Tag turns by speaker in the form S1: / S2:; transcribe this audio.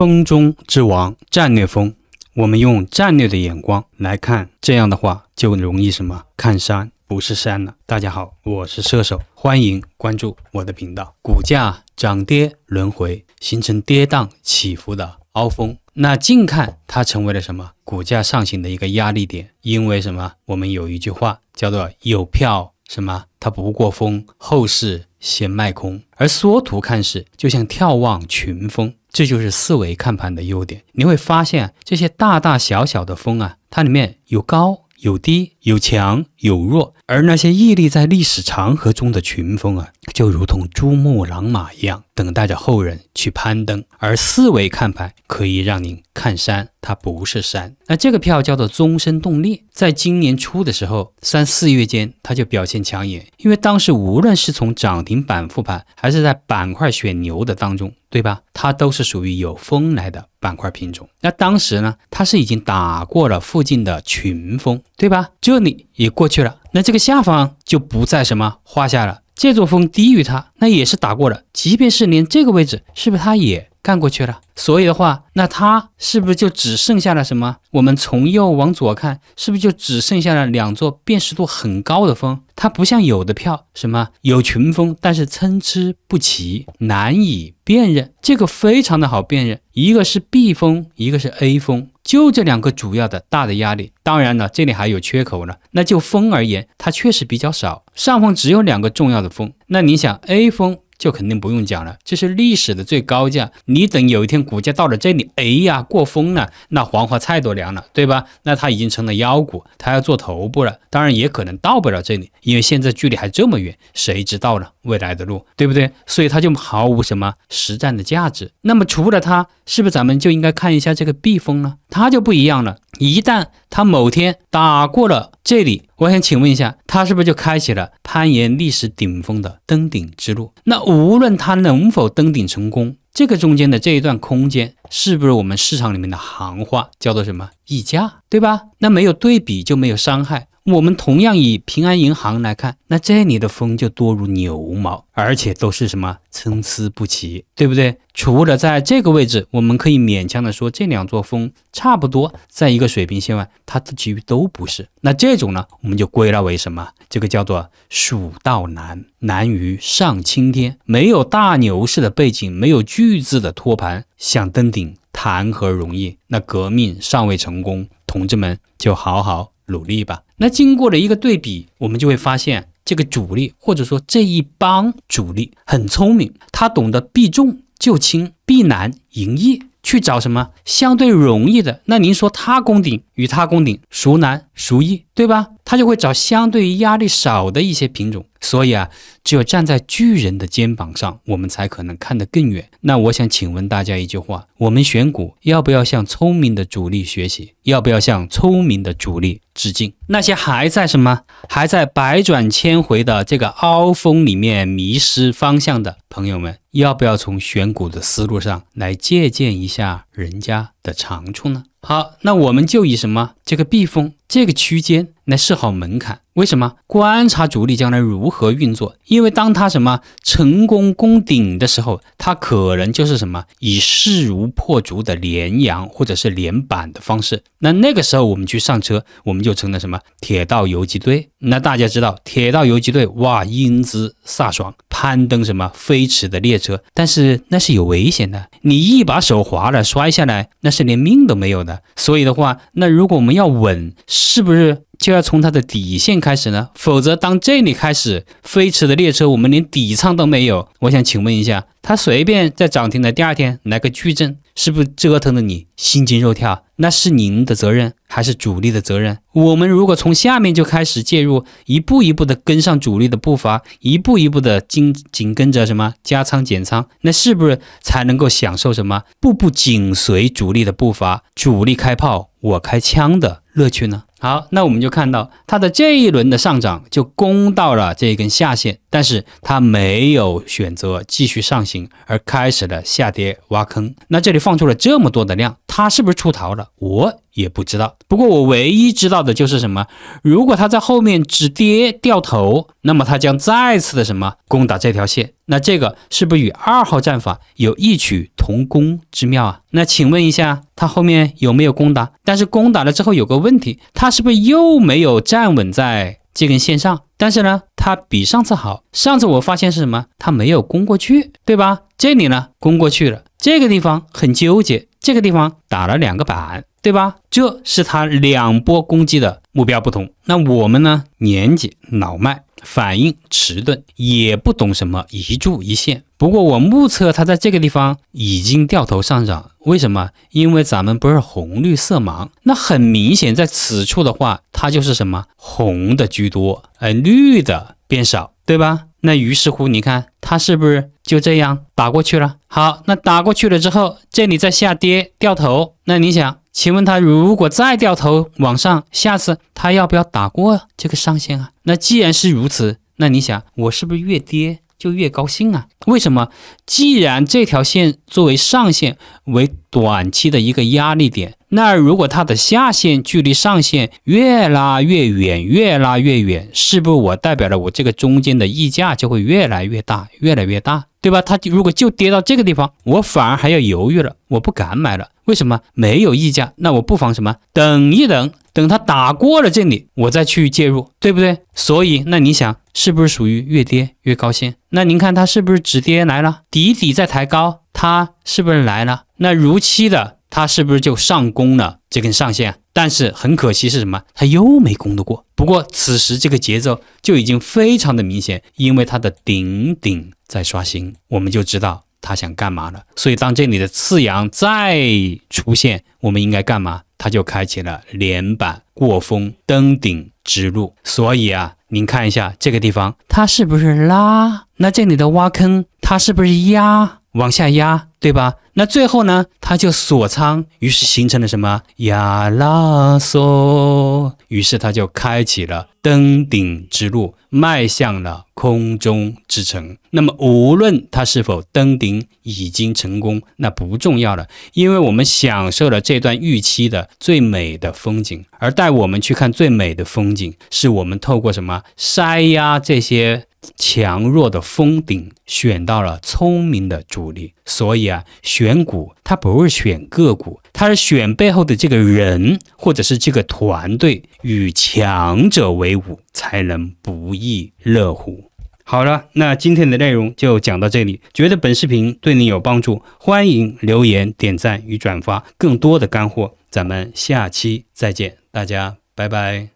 S1: 风中之王，战略风。我们用战略的眼光来看，这样的话就容易什么？看山不是山了。大家好，我是射手，欢迎关注我的频道。股价涨跌轮回，形成跌宕起伏的凹峰。那近看它成为了什么？股价上行的一个压力点。因为什么？我们有一句话叫做“有票什么，它不过峰，后市先卖空”。而缩图看市，就像眺望群峰。这就是四维看盘的优点，你会发现这些大大小小的峰啊，它里面有高有低，有强有弱。而那些屹立在历史长河中的群峰啊，就如同珠穆朗玛一样，等待着后人去攀登。而四维看盘可以让您看山，它不是山。那这个票叫做“终身动力”。在今年初的时候，三四月间，它就表现抢眼，因为当时无论是从涨停板复盘，还是在板块选牛的当中，对吧？它都是属于有风来的板块品种。那当时呢，它是已经打过了附近的群峰，对吧？这里也过去了。那这个下方就不在什么画下了，这座峰低于它，那也是打过了。即便是连这个位置，是不是它也？看过去了，所以的话，那它是不是就只剩下了什么？我们从右往左看，是不是就只剩下了两座辨识度很高的峰？它不像有的票什么有群峰，但是参差不齐，难以辨认。这个非常的好辨认，一个是 B 峰，一个是 A 峰，就这两个主要的大的压力。当然了，这里还有缺口呢。那就风而言，它确实比较少，上方只有两个重要的峰。那你想 A 峰？就肯定不用讲了，这是历史的最高价。你等有一天股价到了这里，哎呀，过峰了，那黄花菜都凉了，对吧？那它已经成了妖股，它要做头部了。当然也可能到不了这里，因为现在距离还这么远，谁知道呢？未来的路，对不对？所以它就毫无什么实战的价值。那么除了它，是不是咱们就应该看一下这个避风呢？它就不一样了。一旦他某天打过了这里，我想请问一下，他是不是就开启了攀岩历史顶峰的登顶之路？那无论他能否登顶成功，这个中间的这一段空间，是不是我们市场里面的行话叫做什么溢价，对吧？那没有对比就没有伤害。我们同样以平安银行来看，那这里的风就多如牛毛，而且都是什么参差不齐，对不对？除了在这个位置，我们可以勉强的说这两座峰差不多在一个水平线外，它的其余都不是。那这种呢，我们就归纳为什么？这个叫做“蜀道难，难于上青天”。没有大牛市的背景，没有巨资的托盘，想登顶谈何容易？那革命尚未成功，同志们就好好。努力吧。那经过了一个对比，我们就会发现，这个主力或者说这一帮主力很聪明，他懂得避重就轻、避难迎易，去找什么相对容易的。那您说他攻顶与他攻顶，孰难孰易，对吧？他就会找相对于压力少的一些品种，所以啊，只有站在巨人的肩膀上，我们才可能看得更远。那我想请问大家一句话：我们选股要不要向聪明的主力学习？要不要向聪明的主力致敬？那些还在什么还在百转千回的这个凹峰里面迷失方向的朋友们，要不要从选股的思路上来借鉴一下？人家的长处呢？好，那我们就以什么这个避风这个区间来设好门槛。为什么观察主力将来如何运作？因为当他什么成功攻顶的时候，他可能就是什么以势如破竹的连阳或者是连板的方式。那那个时候我们去上车，我们就成了什么铁道游击队。那大家知道铁道游击队哇，英姿飒爽，攀登什么飞驰的列车，但是那是有危险的。你一把手滑了摔下来，那是连命都没有的。所以的话，那如果我们要稳，是不是？就要从它的底线开始呢，否则当这里开始飞驰的列车，我们连底仓都没有。我想请问一下，它随便在涨停的第二天来个巨震，是不是折腾的你心惊肉跳？那是您的责任还是主力的责任？我们如果从下面就开始介入，一步一步的跟上主力的步伐，一步一步的紧紧跟着什么加仓减仓，那是不是才能够享受什么步步紧随主力的步伐，主力开炮我开枪的乐趣呢？好，那我们就看到它的这一轮的上涨就攻到了这根下线，但是它没有选择继续上行，而开始了下跌挖坑。那这里放出了这么多的量，它是不是出逃了？我也不知道。不过我唯一知道的就是什么？如果它在后面止跌掉头，那么它将再次的什么攻打这条线？那这个是不是与二号战法有异曲同工之妙啊？那请问一下，它后面有没有攻打？但是攻打了之后有个问题，它。它是不是又没有站稳在这根线上？但是呢，它比上次好。上次我发现是什么？它没有攻过去，对吧？这里呢，攻过去了。这个地方很纠结。这个地方打了两个板，对吧？这是他两波攻击的目标不同。那我们呢？年纪老迈，反应迟钝，也不懂什么一柱一线。不过我目测他在这个地方已经掉头上涨。为什么？因为咱们不是红绿色盲。那很明显，在此处的话，它就是什么红的居多，而绿的变少，对吧？那于是乎，你看它是不是就这样打过去了？好，那打过去了之后，这里在下跌掉头，那你想，请问它如果再掉头往上，下次它要不要打过这个上限啊？那既然是如此，那你想我是不是越跌就越高兴啊？为什么？既然这条线作为上限，为短期的一个压力点。那如果它的下限距离上限越拉越远，越拉越远，是不是我代表了我这个中间的溢价就会越来越大，越来越大，对吧？它如果就跌到这个地方，我反而还要犹豫了，我不敢买了，为什么？没有溢价，那我不妨什么？等一等，等它打过了这里，我再去介入，对不对？所以那你想，是不是属于越跌越高兴？那您看它是不是止跌来了？底底在抬高，它是不是来了？那如期的。它是不是就上攻了这根上线？但是很可惜是什么？它又没攻得过。不过此时这个节奏就已经非常的明显，因为它的顶顶在刷新，我们就知道它想干嘛了。所以当这里的次阳再出现，我们应该干嘛？它就开启了连板过峰登顶之路。所以啊，您看一下这个地方，它是不是拉？那这里的挖坑，它是不是压？往下压，对吧？那最后呢，他就锁仓，于是形成了什么？呀啦索，于是他就开启了登顶之路，迈向了空中之城。那么，无论他是否登顶已经成功，那不重要了，因为我们享受了这段预期的最美的风景。而带我们去看最美的风景，是我们透过什么筛呀这些。强弱的封顶选到了聪明的主力，所以啊，选股它不是选个股，它是选背后的这个人或者是这个团队，与强者为伍才能不亦乐乎。好了，那今天的内容就讲到这里，觉得本视频对你有帮助，欢迎留言、点赞与转发。更多的干货，咱们下期再见，大家拜拜。